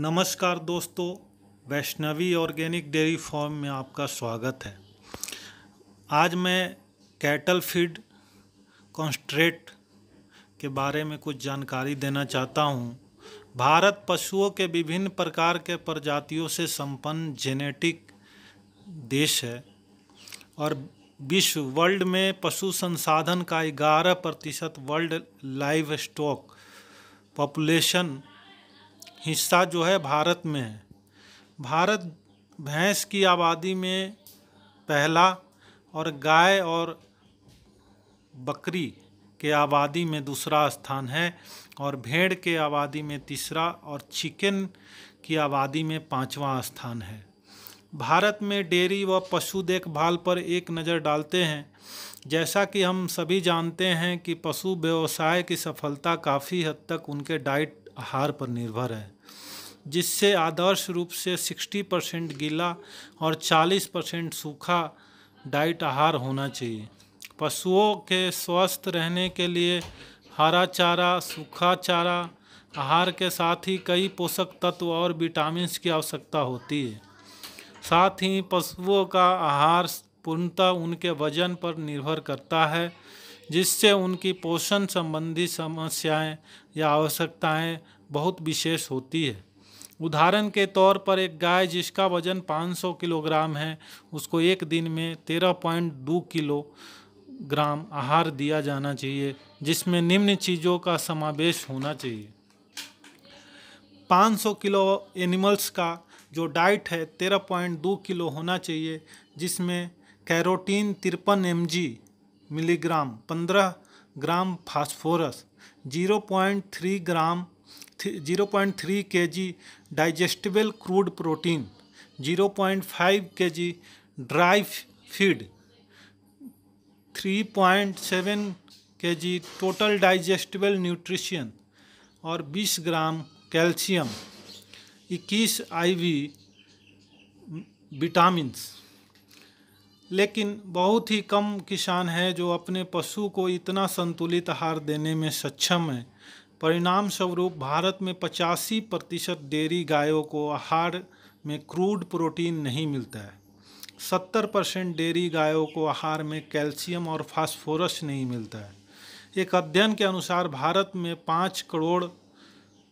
नमस्कार दोस्तों Vaishnavi organic dairy farm में आपका स्वागत है आज मैं कैटल फीड कॉन्स्ट्रेट के बारे में कुछ जानकारी देना चाहता हूँ भारत पशुओं के विभिन्न प्रकार के प्रजातियों से संपन्न जेनेटिक देश है और विश्व वर्ल्ड में पशु संसाधन का ग्यारह प्रतिशत वर्ल्ड लाइव स्टॉक पॉपुलेशन हिस्सा जो है भारत में है भारत भैंस की आबादी में पहला और गाय और बकरी के आबादी में दूसरा स्थान है और भेड़ के आबादी में तीसरा और चिकन की आबादी में पांचवा स्थान है भारत में डेयरी व पशु देखभाल पर एक नज़र डालते हैं जैसा कि हम सभी जानते हैं कि पशु व्यवसाय की सफलता काफ़ी हद तक उनके डाइट आहार पर निर्भर है जिससे आदर्श रूप से 60 परसेंट गीला और 40 परसेंट सूखा डाइट आहार होना चाहिए पशुओं के स्वस्थ रहने के लिए हरा चारा सूखा चारा आहार के साथ ही कई पोषक तत्व और विटामिन की आवश्यकता होती है साथ ही पशुओं का आहार पूर्णतः उनके वजन पर निर्भर करता है जिससे उनकी पोषण संबंधी समस्याएं या आवश्यकताएं बहुत विशेष होती है उदाहरण के तौर पर एक गाय जिसका वजन 500 किलोग्राम है उसको एक दिन में 13.2 किलो ग्राम आहार दिया जाना चाहिए जिसमें निम्न चीज़ों का समावेश होना चाहिए 500 किलो एनिमल्स का जो डाइट है 13.2 किलो होना चाहिए जिसमें कैरोटीन तिरपन M milligram 15 gram phosphorus 0.3 gram zero point three K G digestible crude protein zero point five K G dry feed three point seven K G total digestible nutrition और बीस gram calcium इक्कीस IV vitamins लेकिन बहुत ही कम किसान हैं जो अपने पशु को इतना संतुलित आहार देने में सक्षम है परिणाम स्वरूप भारत में पचासी प्रतिशत डेयरी गायों को आहार में क्रूड प्रोटीन नहीं मिलता है सत्तर परसेंट डेयरी गायों को आहार में कैल्शियम और फास्फोरस नहीं मिलता है एक अध्ययन के अनुसार भारत में पाँच करोड़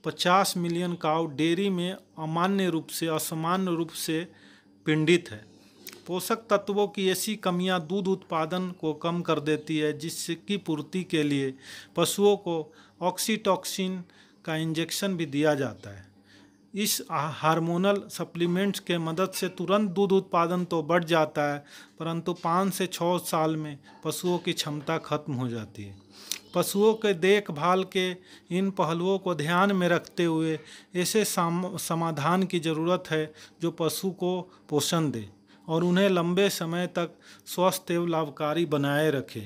पचास मिलियन काउ डेयरी में अमान्य रूप से असामान्य रूप से पिंडित है पोषक तत्वों की ऐसी कमियां दूध उत्पादन को कम कर देती है जिसकी पूर्ति के लिए पशुओं को ऑक्सीटॉक्सिन का इंजेक्शन भी दिया जाता है इस हार्मोनल सप्लीमेंट्स के मदद से तुरंत दूध उत्पादन तो बढ़ जाता है परंतु पाँच से छः साल में पशुओं की क्षमता खत्म हो जाती है पशुओं के देखभाल के इन पहलुओं को ध्यान में रखते हुए ऐसे समाधान की ज़रूरत है जो पशु को पोषण दे और उन्हें लंबे समय तक स्वस्थ एवं लाभकारी बनाए रखे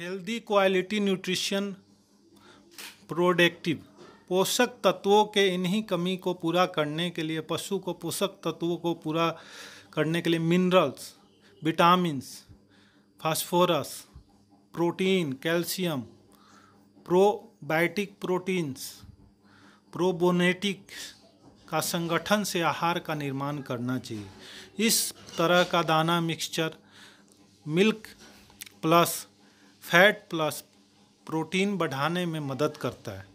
हेल्दी क्वालिटी न्यूट्रिशन प्रोडक्टिव पोषक तत्वों के इन्हीं कमी को पूरा करने के लिए पशु को पोषक तत्वों को पूरा करने के लिए minerals vitamins phosphorus protein calcium probiotic proteins प्रोबोनेटिक का संगठन से आहार का निर्माण करना चाहिए इस तरह का दाना mixture milk plus fat plus protein बढ़ाने में मदद करता है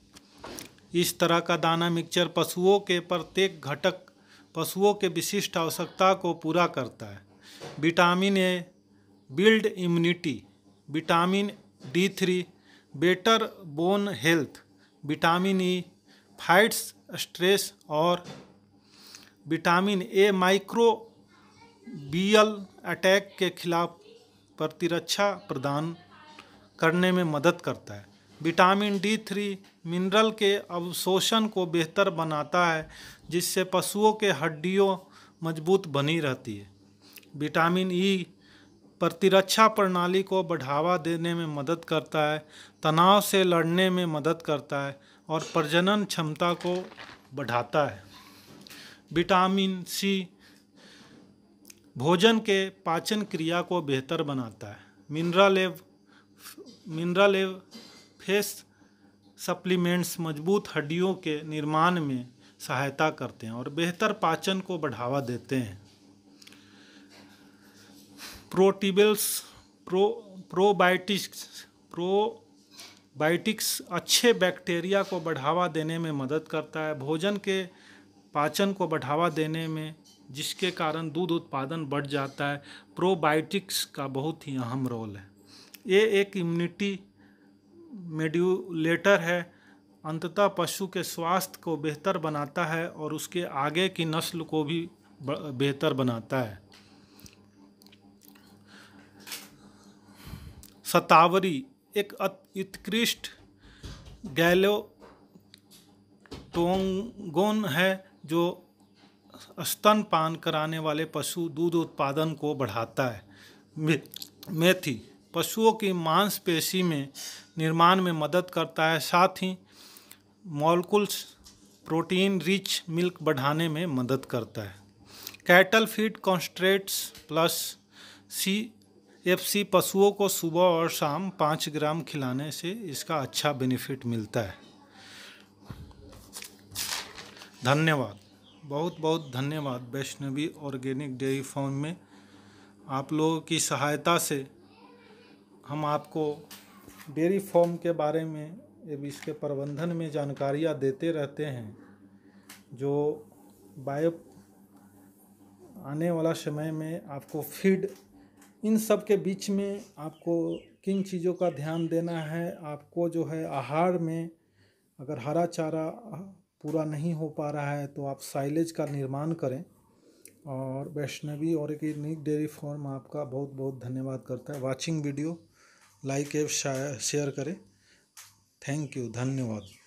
इस तरह का दाना मिक्सचर पशुओं के प्रत्येक घटक पशुओं के विशिष्ट आवश्यकता को पूरा करता है vitamin A build immunity vitamin D three better bone health vitamin E e, fights stress और vitamin A microbial attack के खिलाफ प्रतिरक्षा प्रदान करने में मदद करता है विटामिन डी थ्री मिनरल के अवशोषण को बेहतर बनाता है जिससे पशुओं के हड्डियों मजबूत बनी रहती है विटामिन ई e प्रतिरक्षा प्रणाली को बढ़ावा देने में मदद करता है तनाव से लड़ने में मदद करता है और प्रजनन क्षमता को बढ़ाता है विटामिन सी भोजन के पाचन क्रिया को बेहतर बनाता है मिनरल एव मिनरल एव फेस सप्लीमेंट्स मजबूत हड्डियों के निर्माण में सहायता करते हैं और बेहतर पाचन को बढ़ावा देते हैं प्रोटिबल्स प्रो प्रोबायोटिक्स प्रो बायोटिक्स अच्छे बैक्टीरिया को बढ़ावा देने में मदद करता है भोजन के पाचन को बढ़ावा देने में जिसके कारण दूध उत्पादन बढ़ जाता है प्रोबायोटिक्स का बहुत ही अहम रोल है ये एक इम्यूनिटी मेड्यूलेटर है अंततः पशु के स्वास्थ्य को बेहतर बनाता है और उसके आगे की नस्ल को भी बेहतर बनाता है सतावरी एक उत्कृष्ट गैलो टोंगोन है जो स्तनपान कराने वाले पशु दूध उत्पादन को बढ़ाता है मेथी पशुओं की मांसपेशी में निर्माण में मदद करता है साथ ही मॉलकुल्स प्रोटीन रिच मिल्क बढ़ाने में मदद करता है cattle feed concentrates plus C FC पशुओं को सुबह और शाम पाँच ग्राम खिलाने से इसका अच्छा बेनिफिट मिलता है धन्यवाद बहुत बहुत धन्यवाद वैष्णवी ऑर्गेनिक डेयरी फार्म में आप लोगों की सहायता से हम आपको डेयरी फार्म के बारे में एवं इसके प्रबंधन में जानकारियाँ देते रहते हैं जो बायो आने वाला समय में आपको फीड इन सब के बीच में आपको किन चीज़ों का ध्यान देना है आपको जो है आहार में अगर हरा चारा पूरा नहीं हो पा रहा है तो आप साइलेज का निर्माण करें और वैष्णवी और एक यूनिक डेयरी फॉर्म आपका बहुत बहुत धन्यवाद करता है वाचिंग वीडियो लाइक एव शेयर करें थैंक यू धन्यवाद